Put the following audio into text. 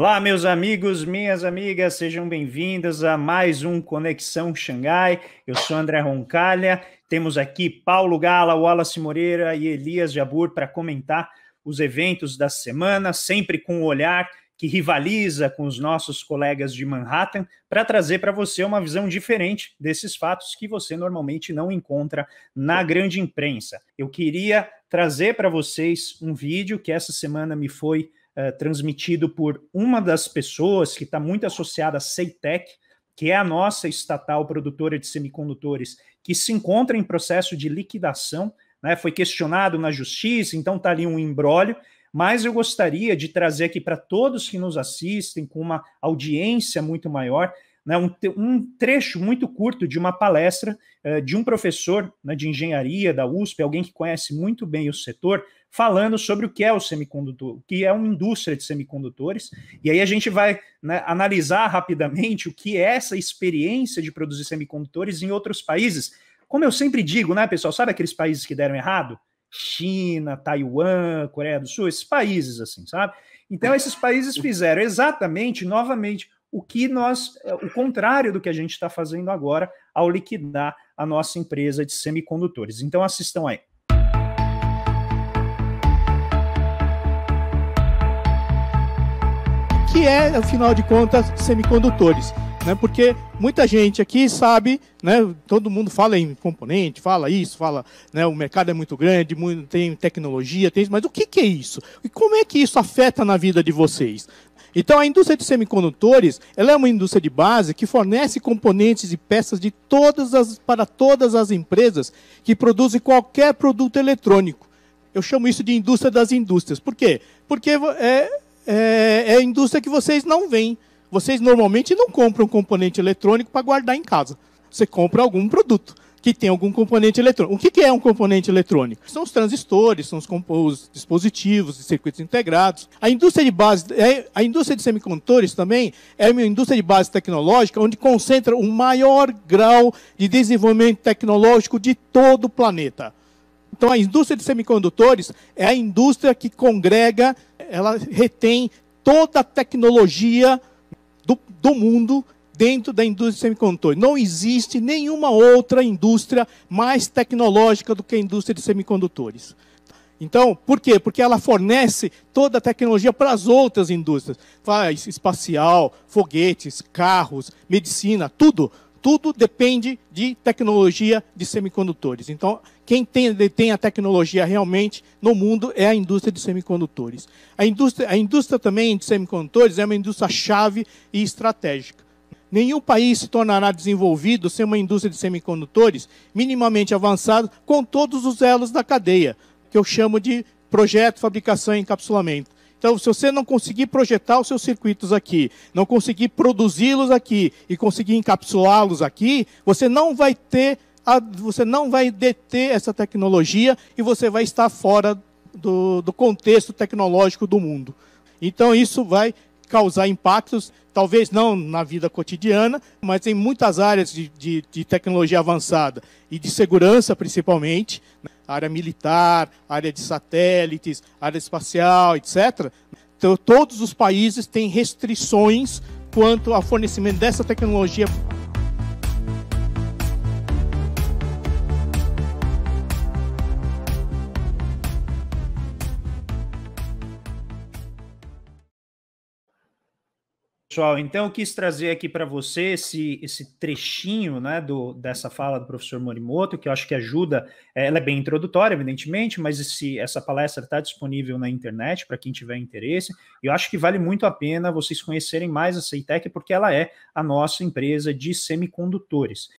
Olá, meus amigos, minhas amigas, sejam bem vindas a mais um Conexão Xangai. Eu sou André Roncalha. Temos aqui Paulo Gala, Wallace Moreira e Elias Jabur para comentar os eventos da semana, sempre com um olhar que rivaliza com os nossos colegas de Manhattan, para trazer para você uma visão diferente desses fatos que você normalmente não encontra na grande imprensa. Eu queria trazer para vocês um vídeo que essa semana me foi eh, transmitido por uma das pessoas que está muito associada à Ceitec, que é a nossa estatal produtora de semicondutores, que se encontra em processo de liquidação, né? foi questionado na justiça, então está ali um embrólio, mas eu gostaria de trazer aqui para todos que nos assistem, com uma audiência muito maior, né, um, um, trecho muito curto de uma palestra uh, de um professor né, de engenharia da USP, alguém que conhece muito bem o setor, falando sobre o que é o semicondutor, o que é uma indústria de semicondutores. E aí a gente vai né, analisar rapidamente o que é essa experiência de produzir semicondutores em outros países. Como eu sempre digo, né, pessoal, sabe aqueles países que deram errado? China, Taiwan, Coreia do Sul, esses países assim, sabe? Então esses países fizeram exatamente, novamente, o que nós, é, o contrário do que a gente está fazendo agora ao liquidar a nossa empresa de semicondutores. Então assistam aí. que é, afinal de contas, semicondutores. Né? Porque muita gente aqui sabe, né? todo mundo fala em componente, fala isso, fala, né? o mercado é muito grande, muito, tem tecnologia, tem isso, mas o que, que é isso? E como é que isso afeta na vida de vocês? Então, a indústria de semicondutores ela é uma indústria de base que fornece componentes e peças de todas as, para todas as empresas que produzem qualquer produto eletrônico. Eu chamo isso de indústria das indústrias. Por quê? Porque é, é, é a indústria que vocês não veem. Vocês normalmente não compram componente eletrônico para guardar em casa. Você compra algum produto que tem algum componente eletrônico. O que é um componente eletrônico? São os transistores, são os, os dispositivos de circuitos integrados. A indústria de base, é, a indústria de semicondutores também é uma indústria de base tecnológica onde concentra o maior grau de desenvolvimento tecnológico de todo o planeta. Então, a indústria de semicondutores é a indústria que congrega ela retém toda a tecnologia do, do mundo dentro da indústria de semicondutores. Não existe nenhuma outra indústria mais tecnológica do que a indústria de semicondutores. Então, por quê? Porque ela fornece toda a tecnologia para as outras indústrias. Faz espacial, foguetes, carros, medicina, tudo tudo depende de tecnologia de semicondutores. Então, quem tem, a tecnologia realmente no mundo é a indústria de semicondutores. A indústria, a indústria também de semicondutores é uma indústria chave e estratégica. Nenhum país se tornará desenvolvido sem uma indústria de semicondutores minimamente avançada com todos os elos da cadeia, que eu chamo de projeto, fabricação e encapsulamento. Então, se você não conseguir projetar os seus circuitos aqui, não conseguir produzi-los aqui e conseguir encapsulá-los aqui, você não vai ter, a, você não vai deter essa tecnologia e você vai estar fora do, do contexto tecnológico do mundo. Então, isso vai causar impactos, talvez não na vida cotidiana, mas em muitas áreas de, de, de tecnologia avançada e de segurança principalmente, né? área militar, área de satélites, área espacial, etc. Então, todos os países têm restrições quanto ao fornecimento dessa tecnologia Pessoal, então eu quis trazer aqui para você esse, esse trechinho né, do, dessa fala do professor Morimoto, que eu acho que ajuda. É, ela é bem introdutória, evidentemente, mas esse, essa palestra está disponível na internet para quem tiver interesse. Eu acho que vale muito a pena vocês conhecerem mais a Ceitec, porque ela é a nossa empresa de semicondutores.